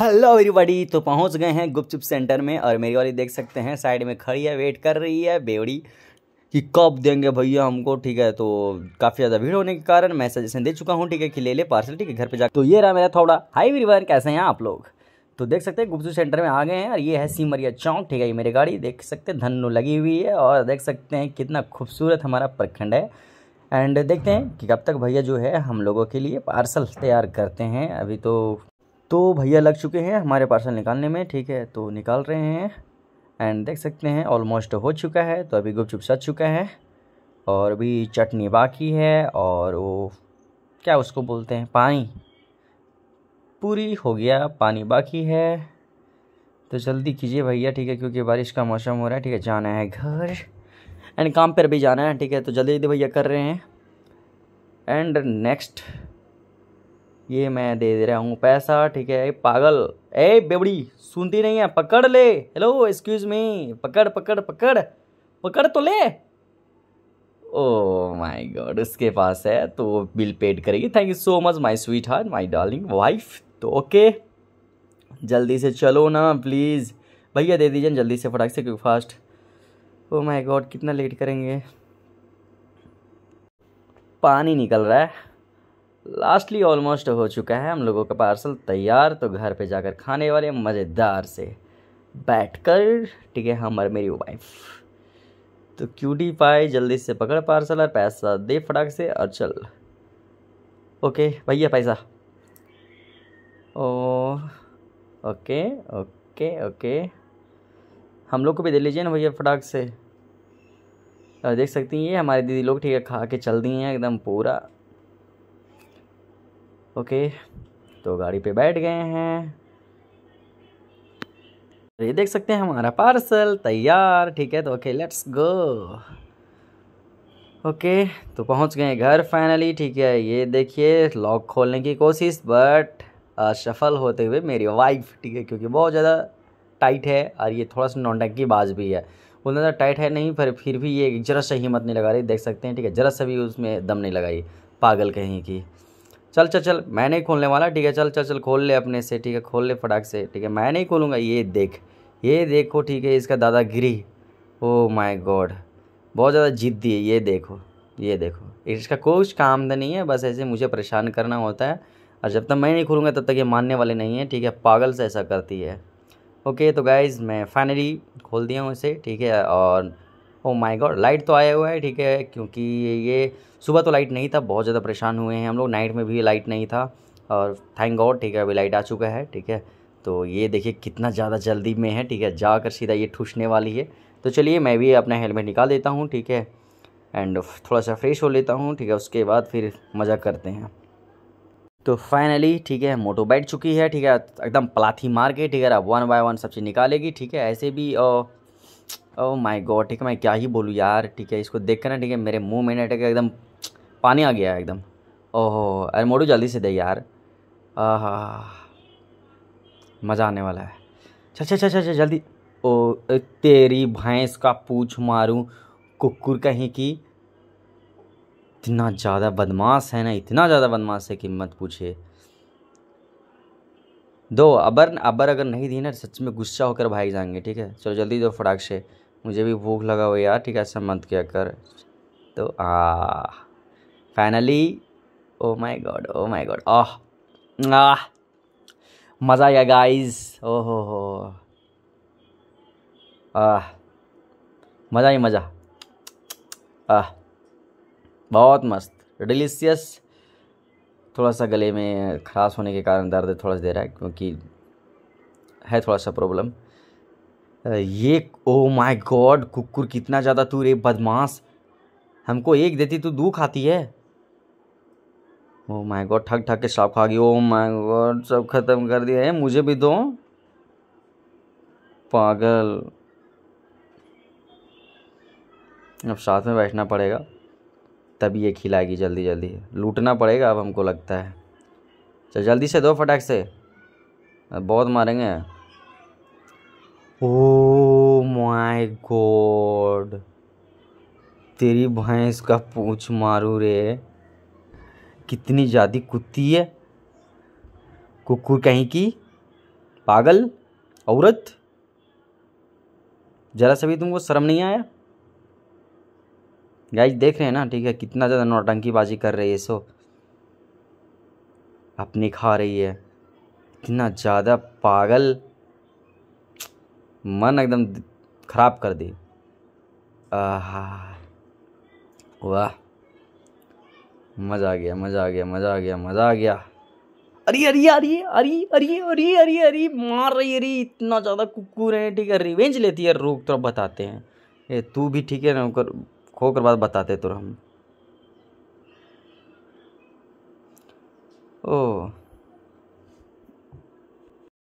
hello everybody तो पहुंच गए हैं गुपचुप सेंटर में और मेरी वाली देख सकते हैं साइड में खड़ी है वेट कर रही है बेवड़ी कि कब देंगे भैया हमको ठीक है तो काफ़ी ज़्यादा भीड़ होने के कारण मैं सजेशन दे चुका हूँ ठीक है कि ले ले पार्सल ठीक है घर पे जा तो ये रहा मेरा थोड़ा हाई एवरीवन कैसे हैं आप लोग तो देख सकते हैं गुपचुप सेंटर में आ गए हैं और ये है सीमरिया चौक ठीक है ये मेरी गाड़ी देख सकते हैं धनु लगी हुई है और देख सकते हैं कितना खूबसूरत हमारा प्रखंड है एंड देखते हैं कि कब तक भैया जो है हम लोगों के लिए पार्सल तैयार करते हैं अभी तो तो भैया लग चुके हैं हमारे पार्सल निकालने में ठीक है तो निकाल रहे हैं एंड देख सकते हैं ऑलमोस्ट हो चुका है तो अभी गुपचुप सच चुका है और अभी चटनी बाकी है और वो क्या उसको बोलते हैं पानी पूरी हो गया पानी बाकी है तो जल्दी कीजिए भैया ठीक है क्योंकि बारिश का मौसम हो रहा है ठीक है जाना है घर एंड काम पर भी जाना है ठीक है तो जल्दी जल्दी भैया कर रहे हैं एंड नेक्स्ट ये मैं दे दे रहा हूँ पैसा ठीक है पागल ए बेबड़ी सुनती नहीं है पकड़ ले हेलो एक्सक्यूज मी पकड़ पकड़ पकड़ पकड़ तो ले ओ माय गॉड उसके पास है तो वो बिल पेड करेगी thank you so much my sweetheart my darling wife तो ओके जल्दी से चलो ना प्लीज़ भैया दे दीजिए जल्दी से फटाक से क्यों फास्ट ओ माय गॉड कितना लेट करेंगे पानी निकल रहा है लास्टली ऑलमोस्ट हो चुका है हम लोगों का पार्सल तैयार तो घर पे जाकर खाने वाले मज़ेदार से बैठकर ठीक है हम और मेरी वाइफ तो क्यूटी पाई जल्दी से पकड़ पार्सल और पैसा दे फटाक से और चल ओके भैया पैसा ओ ओके ओके ओके हम लोग को भी दे लीजिए ना भैया फटाक से और देख सकती हैं ये हमारी दीदी लोग ठीक है खा के चल दी हैं एकदम पूरा ओके तो गाड़ी पे बैठ गए हैं तो ये देख सकते हैं हमारा पार्सल तैयार ठीक है तो ओके लेट्स गो ओके तो पहुंच गए घर फाइनली ठीक है ये देखिए लॉक खोलने की कोशिश बट सफल होते हुए मेरी वाइफ ठीक है क्योंकि बहुत ज़्यादा टाइट है और ये थोड़ा सा नॉन बाज भी है उतना ज़्यादा टाइट है नहीं पर फिर भी ये जरा सा हिम्मत नहीं लगा रही देख सकते हैं ठीक है जरा सा भी उसमें दम नहीं लगाई पागल कहीं की चल चल चल मैं नहीं खोलने वाला ठीक है चल चल चल खोल ले अपने से ठीक है खोल ले फटाक से ठीक है मैं नहीं खोलूँगा ये देख ये देखो ठीक है इसका दादागिरी ओ oh माय गॉड बहुत ज़्यादा जिद्दी है ये देखो ये देखो इसका कुछ काम तो नहीं है बस ऐसे मुझे परेशान करना होता है और जब तक मैं नहीं खोलूँगा तब तक ये मानने वाले नहीं है ठीक है पागल से ऐसा करती है ओके तो गाइज़ मैं फाइनली खोल दिया हूँ इसे ठीक है और ओ माय गॉड लाइट तो आया हुआ है ठीक है क्योंकि ये सुबह तो लाइट नहीं था बहुत ज़्यादा परेशान हुए हैं हम लोग नाइट में भी लाइट नहीं था और थैंक गॉड ठीक है अभी लाइट आ चुका है ठीक है तो ये देखिए कितना ज़्यादा जल्दी में है ठीक है जाकर सीधा ये ठूसने वाली है तो चलिए मैं भी अपना हेलमेट निकाल देता हूँ ठीक है एंड थोड़ा सा फ्रेश हो लेता हूँ ठीक है उसके बाद फिर मज़ा करते हैं तो फाइनली ठीक है मोटो बैठ चुकी है ठीक है एकदम प्लाथी मार के ठीक है अब वन बाय वन सब चीज़ निकालेगी ठीक है ऐसे भी ओ माय गॉड ठीक है मैं क्या ही बोलूँ यार ठीक है इसको देख कर ना ठीक है मेरे मुंह में ना ठीक है एकदम पानी आ गया है एकदम ओहो अरे मोडू जल्दी से दे यार मज़ा आने वाला है अच्छा अच्छा अच्छा अच्छा जल्दी ओ तेरी भैंस का पूछ मारूँ कुकुर कहीं की इतना ज़्यादा बदमाश है ना इतना ज़्यादा बदमाश है कि मत पूछिए दो अबर अबर अगर नहीं दी ना तो सच में गुस्सा होकर भाई जाएंगे ठीक है चलो जल्दी दो फटाक से मुझे भी भूख लगा हुआ यार ठीक है ऐसा मत किया कर तो आ finally oh my God oh my God ah ah मज़ा आया गाइस ओ हो हो आह मज़ा ही मज़ा आह बहुत मस्त डिलीशियस थोड़ा सा गले में खराश होने के कारण दर्द थोड़ा सा दे रहा है क्योंकि है थोड़ा सा प्रॉब्लम ये ओ माय गॉड कुकुर कितना ज़्यादा तू रे बदमाश हमको एक देती तू तो दो खाती है ओ माय गॉड ठग ठग के साफ खा गई ओ माय गॉड सब खत्म कर दिया है मुझे भी दो पागल अब साथ में बैठना पड़ेगा तभी ये खिलाएगी जल्दी जल्दी लूटना पड़ेगा अब हमको लगता है चल जल्दी से दो फटाक से बहुत मारेंगे ओ माय गॉड तेरी भैंस का पूछ मारू रे कितनी ज़्यादा कुत्ती है कुकुर कहीं की पागल औरत ज़रा सभी तुमको शर्म नहीं आया गाइज देख रहे हैं ना ठीक है कितना ज़्यादा नौटंकीबाजी कर रही है सो अपनी खा रही है इतना ज़्यादा पागल मन एकदम ख़राब कर दी वाह मज़ा आ गया मज़ा आ गया मज़ा आ गया मज़ा आ गया अरे अरे अरे अरे अरे अरे अरे अरे मार रही अरे इतना ज़्यादा कुकुर है ठीक है रिवेंज लेती है रोक तो बताते हैं ए तू भी ठीक है ना खो कर बाद बताते तो हम ओ